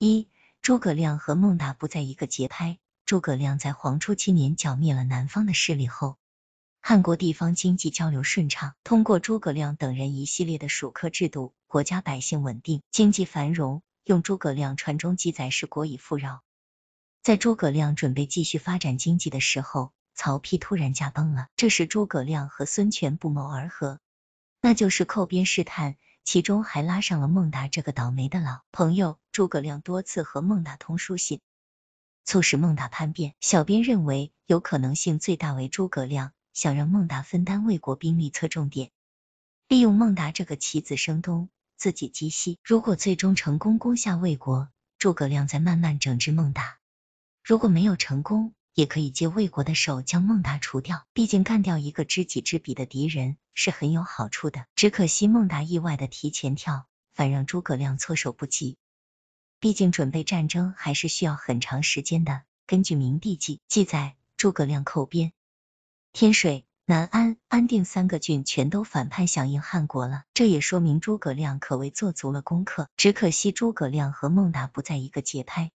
一、诸葛亮和孟达不在一个节拍。诸葛亮在黄初七年剿灭了南方的势力后，汉国地方经济交流顺畅。通过诸葛亮等人一系列的蜀科制度，国家百姓稳定，经济繁荣。用诸葛亮传中记载是国以富饶。在诸葛亮准备继续发展经济的时候，曹丕突然驾崩了。这时诸葛亮和孙权不谋而合，那就是寇边试探。其中还拉上了孟达这个倒霉的老朋友，诸葛亮多次和孟达通书信，促使孟达叛变。小编认为，有可能性最大为诸葛亮想让孟达分担魏国兵力侧重点，利用孟达这个棋子声东自己击西。如果最终成功攻下魏国，诸葛亮再慢慢整治孟达；如果没有成功，也可以借魏国的手将孟达除掉，毕竟干掉一个知己知彼的敌人是很有好处的。只可惜孟达意外的提前跳，反让诸葛亮措手不及。毕竟准备战争还是需要很长时间的。根据《明帝记》记载，诸葛亮寇边天水、南安、安定三个郡全都反叛响应汉国了，这也说明诸葛亮可谓做足了功课。只可惜诸葛亮和孟达不在一个节拍，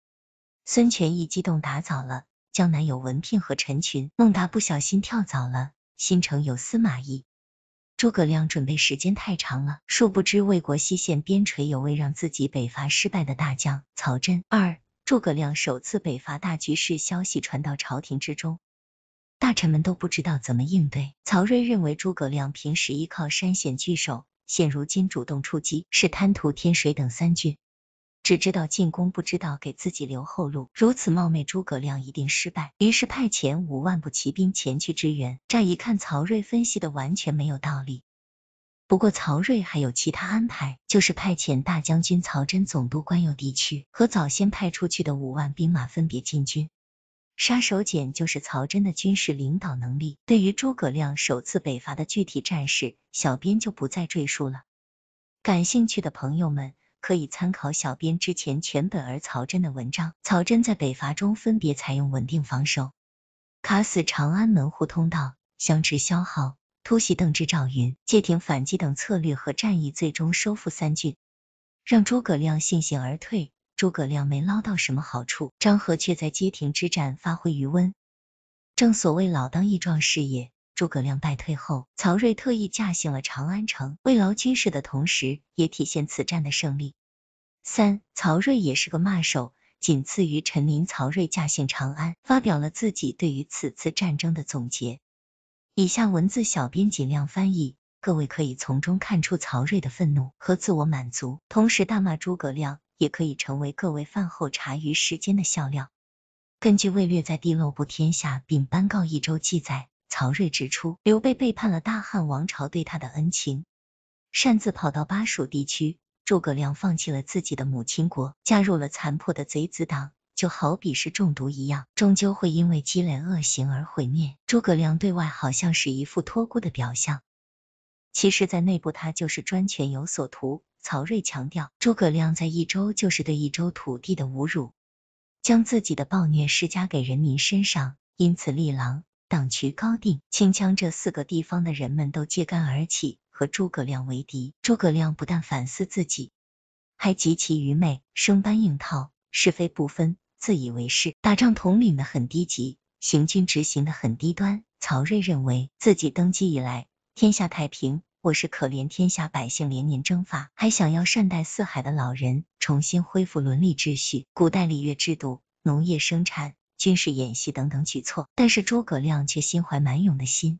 孙权一激动打早了。江南有文聘和陈群，孟达不小心跳早了。新城有司马懿，诸葛亮准备时间太长了，殊不知魏国西线边陲有位让自己北伐失败的大将曹真。二、诸葛亮首次北伐大局势消息传到朝廷之中，大臣们都不知道怎么应对。曹睿认为诸葛亮平时依靠山险据守，现如今主动出击，是贪图天水等三郡。只知道进攻，不知道给自己留后路，如此冒昧，诸葛亮一定失败。于是派遣五万步骑兵前去支援。乍一看，曹睿分析的完全没有道理。不过，曹睿还有其他安排，就是派遣大将军曹真总督关右地区，和早先派出去的五万兵马分别进军。杀手锏就是曹真的军事领导能力。对于诸葛亮首次北伐的具体战事，小编就不再赘述了。感兴趣的朋友们。可以参考小编之前全本儿曹真的文章。曹真在北伐中分别采用稳定防守、卡死长安门户通道、相持消耗、突袭邓芝、赵云、街亭反击等策略和战役，最终收复三郡，让诸葛亮悻悻而退。诸葛亮没捞到什么好处，张合却在街亭之战发挥余温，正所谓老当益壮是也。诸葛亮败退后，曹睿特意驾幸了长安城，慰劳军士的同时，也体现此战的胜利。三，曹睿也是个骂手，仅次于陈琳。曹睿驾幸长安，发表了自己对于此次战争的总结。以下文字小编尽量翻译，各位可以从中看出曹睿的愤怒和自我满足，同时大骂诸葛亮，也可以成为各位饭后茶余时间的笑料。根据魏略在《地漏布天下并班告一周》记载。曹睿指出，刘备背叛了大汉王朝对他的恩情，擅自跑到巴蜀地区；诸葛亮放弃了自己的母亲国，加入了残破的贼子党，就好比是中毒一样，终究会因为积累恶行而毁灭。诸葛亮对外好像是一副托孤的表象，其实，在内部他就是专权有所图。曹睿强调，诸葛亮在益州就是对益州土地的侮辱，将自己的暴虐施加给人民身上，因此力狼。党渠高定、清羌这四个地方的人们都揭竿而起，和诸葛亮为敌。诸葛亮不但反思自己，还极其愚昧，生搬硬套，是非不分，自以为是。打仗统领的很低级，行军执行的很低端。曹睿认为自己登基以来，天下太平，我是可怜天下百姓连年征伐，还想要善待四海的老人，重新恢复伦理秩序、古代礼乐制度、农业生产。军事演习等等举措，但是诸葛亮却心怀蛮勇的心，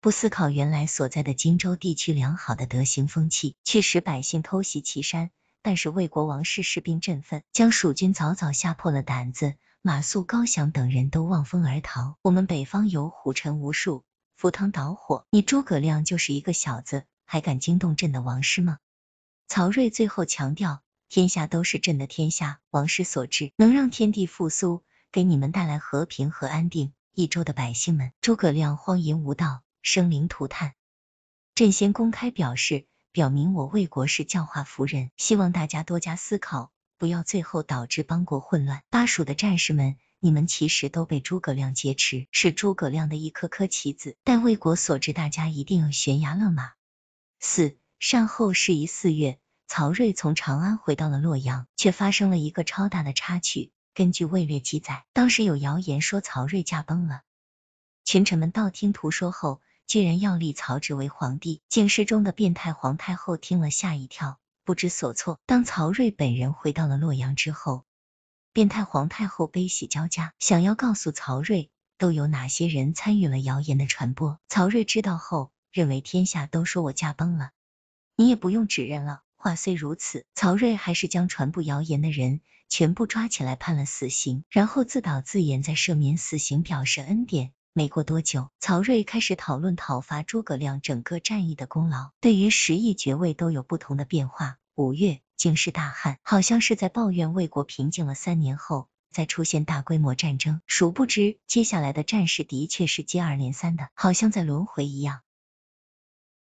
不思考原来所在的荆州地区良好的德行风气，却使百姓偷袭祁山，但是魏国王室士兵振奋，将蜀军早早吓破了胆子。马谡、高翔等人都望风而逃。我们北方有虎臣无数，赴汤蹈火，你诸葛亮就是一个小子，还敢惊动朕的王师吗？曹睿最后强调，天下都是朕的天下，王师所至，能让天地复苏。给你们带来和平和安定，益州的百姓们，诸葛亮荒淫无道，生灵涂炭。朕先公开表示，表明我魏国是教化服人，希望大家多加思考，不要最后导致邦国混乱。巴蜀的战士们，你们其实都被诸葛亮劫持，是诸葛亮的一颗颗棋子，待魏国所知，大家一定要悬崖勒马。四善后事宜，四月，曹睿从长安回到了洛阳，却发生了一个超大的插曲。根据魏略记载，当时有谣言说曹睿驾崩了，群臣们道听途说后，居然要立曹植为皇帝。京师中的变态皇太后听了吓一跳，不知所措。当曹睿本人回到了洛阳之后，变态皇太后悲喜交加，想要告诉曹睿都有哪些人参与了谣言的传播。曹睿知道后，认为天下都说我驾崩了，你也不用指认了。话虽如此，曹睿还是将传播谣言的人。全部抓起来判了死刑，然后自导自演在赦免死刑，表示恩典。没过多久，曹睿开始讨论讨伐诸葛亮整个战役的功劳，对于十亿爵位都有不同的变化。五月，京师大旱，好像是在抱怨魏国平静了三年后，再出现大规模战争。殊不知，接下来的战事的确是接二连三的，好像在轮回一样。